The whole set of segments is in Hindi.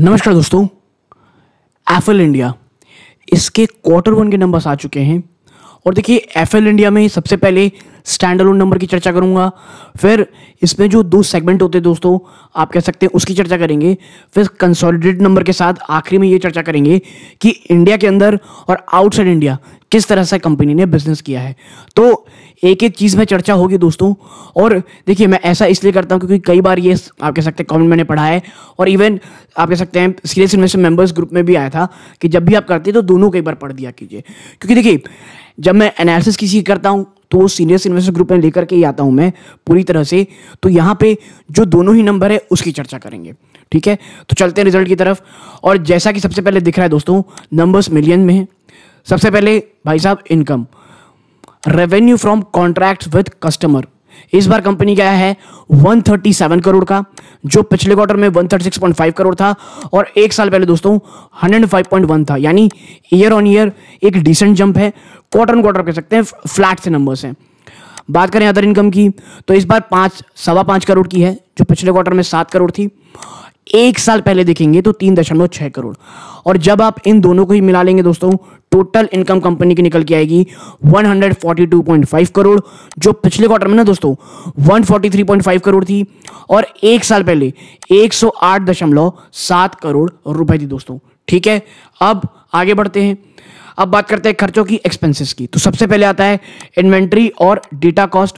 नमस्कार दोस्तों एफएल इंडिया इसके क्वार्टर वन के नंबर्स आ चुके हैं और देखिए एफएल इंडिया में सबसे पहले स्टैंड अलोन नंबर की चर्चा करूंगा फिर इसमें जो दो सेगमेंट होते हैं दोस्तों आप कह सकते हैं उसकी चर्चा करेंगे फिर कंसोलिडेटेड नंबर के साथ आखिरी में ये चर्चा करेंगे कि इंडिया के अंदर और आउटसाइड इंडिया किस तरह से कंपनी ने बिजनेस किया है तो एक एक चीज़ में चर्चा होगी दोस्तों और देखिए मैं ऐसा इसलिए करता हूँ क्योंकि कई बार ये आप कह सकते हैं कमेंट मैंने पढ़ा है और इवन आप कह सकते हैं सीरियस इन्वेस्टर मेंबर्स ग्रुप में भी आया था कि जब भी आप करते हैं तो दोनों कई बार पढ़ दिया कीजिए क्योंकि देखिए जब मैं एनालिसिस किसी करता हूँ तो वो सीनियर इन्वेस्टर ग्रुप में लेकर के ही आता हूँ मैं पूरी तरह से तो यहाँ पे जो दोनों ही नंबर है उसकी चर्चा करेंगे ठीक है तो चलते हैं रिजल्ट की तरफ और जैसा कि सबसे पहले दिख रहा है दोस्तों नंबर्स मिलियन में है सबसे पहले भाई साहब income revenue from contract with customer इस बार कंपनी का है 137 करोड़ का जो पिछले क्वार्टर में 136.5 करोड़ था और एक साल पहले दोस्तों 105.1 था यानी ईयर ऑन ईयर एक डिसेंट जंप है क्वार्टर ऑन क्वार्टर कह सकते हैं फ्लैट से नंबर्स हैं बात करें अदर इनकम की तो इस बार पांच सवा पांच करोड़ की है जो पिछले क्वार्टर में सात करोड़ थी एक साल पहले देखेंगे तो तीन दशमलव छह करोड़ और जब आप इन दोनों को ही मिला लेंगे दोस्तों टोटल इनकम कंपनी की निकल के आएगी 142.5 करोड़ जो पिछले क्वार्टर में ना दोस्तों 143.5 करोड़ थी और एक साल पहले 108.7 करोड़ रुपए थी दोस्तों ठीक है अब आगे बढ़ते हैं अब बात करते हैं खर्चों की एक्सपेंसेस की तो सबसे पहले आता है इन्वेंट्री और डेटा कॉस्ट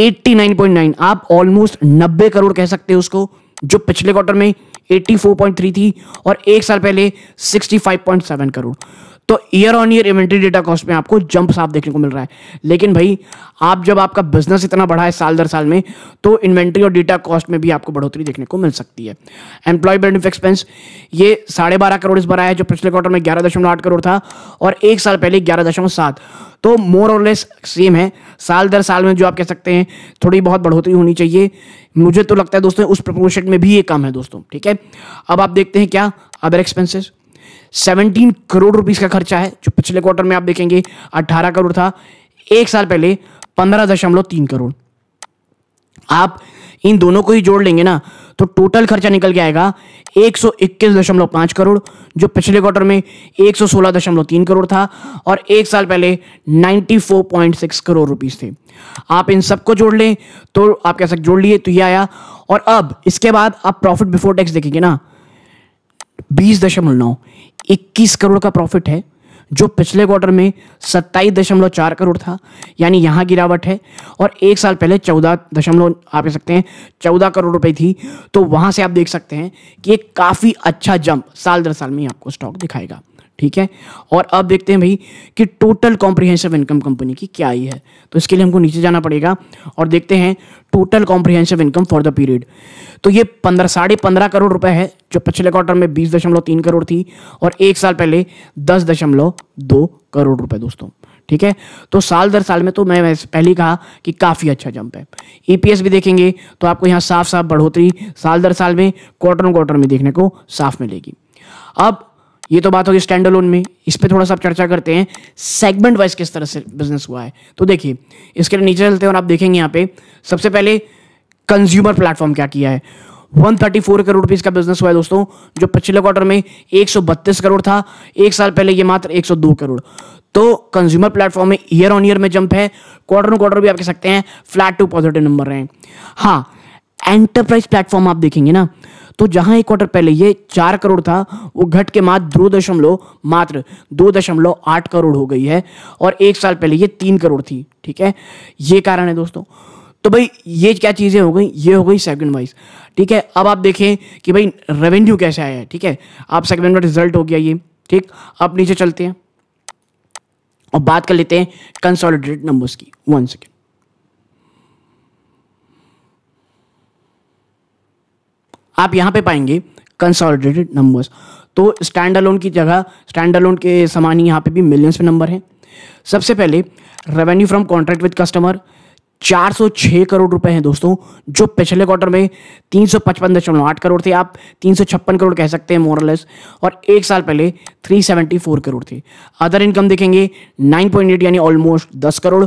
89.9 आप ऑलमोस्ट 90 करोड़ कह सकते हैं उसको जो पिछले क्वार्टर में 84.3 थी और एक साल पहले 65.7 करोड़ तो year on year inventory data cost में आपको जंप साफ देखने को मिल रहा है लेकिन भाई आप जब आपका बिजनेस इतना बढ़ा है साल दर साल में तो इन्वेंट्री और डेटा कॉस्ट में भी आपको बढ़ोतरी देखने को मिल सकती है एम्प्लॉय बेनिफिट एक्सपेंस ये साढ़े बारह करोड़ इस बार है जो पिछले क्वार्टर में ग्यारह दशमलव आठ करोड़ था और एक साल पहले ग्यारह दशमलव सात तो मोर और लेस सेम है साल दर साल में जो आप कह सकते हैं थोड़ी बहुत बढ़ोतरी होनी चाहिए मुझे तो लगता है दोस्तों उस प्रपोर्शन में भी ये कम है दोस्तों ठीक है अब आप देखते हैं क्या other expenses seventeen crore rupees का खर्चा है जो पिछले क्वार्टर में आप देखेंगे अट्ठारह करोड़ था एक साल पहले पंद्रह दशमलव तीन करोड़ आप इन दोनों को ही जोड़ लेंगे ना तो टोटल खर्चा निकल के आएगा एक सौ इक्कीस दशमलव पांच करोड़ जो पिछले क्वार्टर में एक सौ सोलह दशमलव तीन करोड़ था और एक साल पहले four point six crore rupees थे आप इन सबको जोड़ लें तो आप कह सकते जोड़ लिए तो ये आया और अब इसके बाद आप प्रॉफिट बिफोर टैक्स देखेंगे ना बीस दशमलव नौ इक्कीस करोड़ का प्रॉफिट है जो पिछले क्वार्टर में सत्ताईस दशमलव चार करोड़ था यानी यहाँ गिरावट है और एक साल पहले चौदह दशमलव आप कह सकते हैं चौदह करोड़ रुपए थी तो वहाँ से आप देख सकते हैं कि एक काफ़ी अच्छा जंप साल दर साल में आपको स्टॉक दिखाएगा ठीक है और अब देखते हैं भाई कि टोटल कॉम्प्रिहेंसिव इनकम कंपनी की क्या आई है तो इसके लिए हमको नीचे जाना पड़ेगा और देखते हैं total comprehensive income for the period तो ये पंद्रह साढ़े पंद्रह करोड़ रुपए है जो पिछले क्वार्टर में बीस दशमलव तीन करोड़ थी और एक साल पहले दस दशमलव दो करोड़ रुपए दोस्तों ठीक है तो साल दर साल में तो मैं पहले कहा कि काफ़ी अच्छा जंप है ईपीएस e भी देखेंगे तो आपको यहाँ साफ साफ बढ़ोतरी साल दर साल में क्वार्टर क्वार्टर में देखने को साफ मिलेगी अब ये तो बात होगी स्टैंड अलोन में इस पर थोड़ा सा आप चर्चा करते हैं सेगमेंट वाइज किस तरह से बिजनेस हुआ है तो देखिए इसके लिए नीचे चलते हैं और आप देखेंगे यहाँ पे सबसे पहले कंज्यूमर प्लेटफॉर्म क्या किया है 134 करोड़ रुपीज का बिजनेस हुआ है दोस्तों जो पिछले क्वार्टर में एक करोड़ था एक साल पहले ये मात्र 102 करोड़ तो कंज्यूमर प्लेटफॉर्म में ईयर ऑन ईयर में जंप है क्वार्टर ऑन क्वार्टर भी आप कह सकते हैं फ्लैट टू पॉजिटिव नंबर रहे हाँ एंटरप्राइज प्लेटफॉर्म आप देखेंगे ना तो जहां एक क्वार्टर पहले ये चार करोड़ था वो घट के मात्र दो दशमलव मात्र दो दशमलव आठ करोड़ हो गई है और एक साल पहले ये तीन करोड़ थी ठीक है ये कारण है दोस्तों तो भाई ये क्या चीज़ें हो गई ये हो गई सेगमेंट वाइज ठीक है अब आप देखें कि भाई रेवेन्यू कैसे आया है ठीक है आप सेगमेंट में रिजल्ट हो गया ये ठीक अब नीचे चलते हैं और बात कर लेते हैं कंसोलिडेटेड नंबर्स की वन सेकेंड आप यहाँ पे पाएंगे कंसोलिडेटेड नंबर्स तो स्टैंड अलोन की जगह स्टैंड अलोन के समान ही यहाँ पे भी मिलियंस में नंबर हैं सबसे पहले revenue from contract with customer 406 crore रुपए हैं दोस्तों जो पिछले क्वार्टर में तीन करोड़ थे आप तीन करोड़ कह सकते हैं मोरलेस और एक साल पहले 374 करोड़ थे अदर इनकम देखेंगे 9.8 यानी ऑलमोस्ट 10 करोड़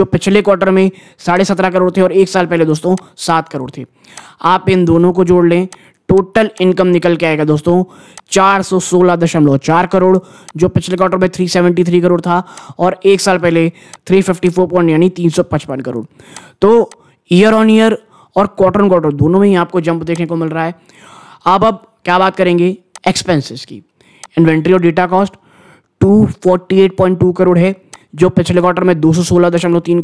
जो पिछले क्वार्टर में साढ़े सत्रह करोड़ थे और एक साल पहले दोस्तों सात करोड़ थे आप इन दोनों को जोड़ लें टोटल इनकम निकल के आएगा दोस्तों चार सौ सोलह दशमलव चार करोड़ जो पिछले क्वार्टर में थ्री सेवेंटी थ्री करोड़ था और एक साल पहले थ्री फिफ्टी फोर पॉइंट यानी तीन सौ पचपन करोड़ तो ईयर ऑन ईयर और क्वार्टर ऑन क्वार्टर दोनों में ही आपको जंप देखने को मिल रहा है अब अब क्या बात करेंगे एक्सपेंसिस की इन्वेंट्री और data cost two forty eight point two crore है जो पिछले क्वार्टर में दो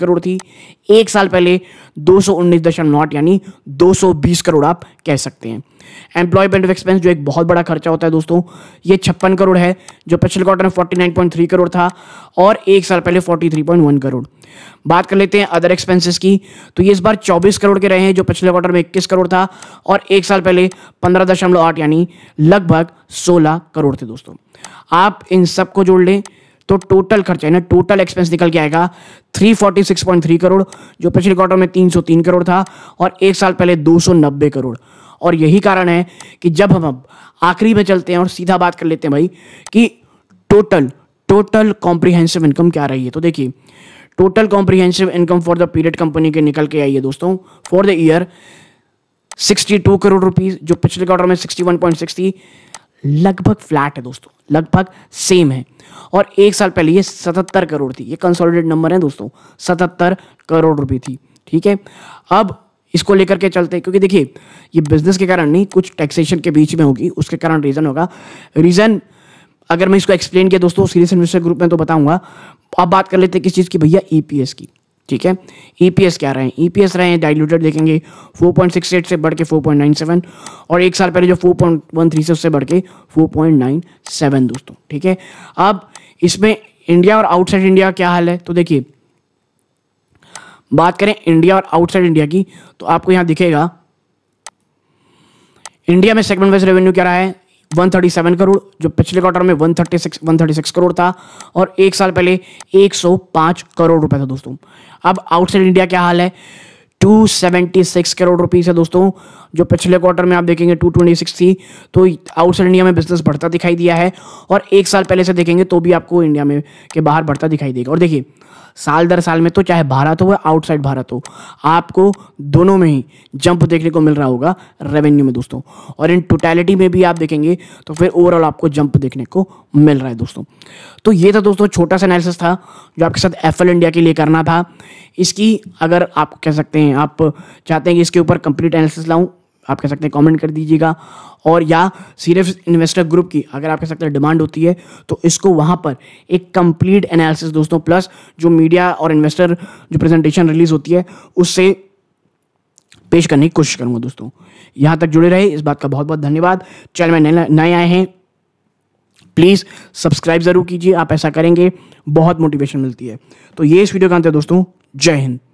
करोड़ थी एक साल पहले दो यानी 220 करोड़ आप कह सकते हैं एम्प्लॉयमेंट एक्सपेंस जो एक बहुत बड़ा खर्चा होता है दोस्तों ये छप्पन करोड़ है जो पिछले क्वार्टर में 49.3 करोड़ था और एक साल पहले 43.1 करोड़ बात कर लेते हैं अदर एक्सपेंसेस की तो ये इस बार 24 करोड़ के रहे हैं जो पिछले क्वार्टर में 21 करोड़ था और एक साल पहले 15.8 यानी लगभग 16 करोड़ थे दोस्तों आप इन सबको जोड़ लें तो टोटल खर्चा यानी टोटल एक्सपेंस निकल के आएगा 346.3 करोड़ जो पिछले क्वार्टर में 303 करोड़ था और एक साल पहले 290 करोड़ और यही कारण है कि जब हम अब आखिरी में चलते हैं और सीधा बात कर लेते हैं भाई कि टोटल टोटल कॉम्प्रीहेंसिव इनकम क्या रही है तो देखिए total comprehensive income for the period कंपनी के निकल के आई है दोस्तों for the year 62 crore rupees जो पिछले क्वार्टर में 61.6 थी लगभग फ्लैट है दोस्तों लगभग सेम है और एक साल पहले ये सतहत्तर करोड़ थी ये कंसोलिडेट नंबर है दोस्तों सतहत्तर करोड़ रुपए थी ठीक है अब इसको लेकर के चलते हैं क्योंकि देखिए ये बिजनेस के कारण नहीं कुछ टैक्सेशन के बीच में होगी उसके कारण रीज़न होगा रीज़न अगर मैं इसको एक्सप्लेन किया दोस्तों सीरियस इन्वेस्टर ग्रुप में तो बताऊंगा अब बात कर लेते हैं किस चीज़ की भैया ईपीएस e की ठीक है ईपीएस e क्या रहे ईपीएस e रहे हैं डाइल्यूटेड देखेंगे 4.68 से बढ़ के 4.97 और एक साल पहले जो 4.13 से उससे बढ़ के 4.97 दोस्तों ठीक है अब इसमें इंडिया और आउटसाइड इंडिया क्या हाल है तो देखिए बात करें इंडिया और आउटसाइड इंडिया की तो आपको यहां दिखेगा इंडिया में सेगमेंट वाइज रेवेन्यू क्या रहा है 137 करोड़ जो पिछले क्वार्टर में 136 136 करोड़ था और एक साल पहले 105 करोड़ रुपए था दोस्तों अब आउटसाइड इंडिया क्या हाल है 276 करोड़ रुपीस है दोस्तों जो पिछले क्वार्टर में आप देखेंगे 226 थी तो आउटसाइड इंडिया में बिजनेस बढ़ता दिखाई दिया है और एक साल पहले से देखेंगे तो भी आपको इंडिया में के बाहर बढ़ता दिखाई देगा और देखिए साल दर साल में तो चाहे भारत हो या आउटसाइड भारत हो आपको दोनों में ही जंप देखने को मिल रहा होगा रेवेन्यू में दोस्तों और इन टोटैलिटी में भी आप देखेंगे तो फिर ओवरऑल आपको जंप देखने को मिल रहा है दोस्तों तो ये था दोस्तों छोटा सा एनालिसिस था जो आपके साथ एफ इंडिया के लिए करना था इसकी अगर आप कह सकते हैं आप चाहते हैं कि इसके ऊपर कंप्लीट एनालिसिस लाऊँ आप कह सकते हैं कमेंट कर दीजिएगा और या सिर्फ इन्वेस्टर ग्रुप की अगर आप कह सकते हैं डिमांड होती है तो इसको वहाँ पर एक कंप्लीट एनालिसिस दोस्तों प्लस जो मीडिया और इन्वेस्टर जो प्रेजेंटेशन रिलीज होती है उससे पेश करने की कोशिश करूँगा दोस्तों यहाँ तक जुड़े रहे इस बात का बहुत बहुत धन्यवाद चैनल में नए आए हैं प्लीज़ सब्सक्राइब ज़रूर कीजिए आप ऐसा करेंगे बहुत मोटिवेशन मिलती है तो ये इस वीडियो का अंत है दोस्तों जय हिंद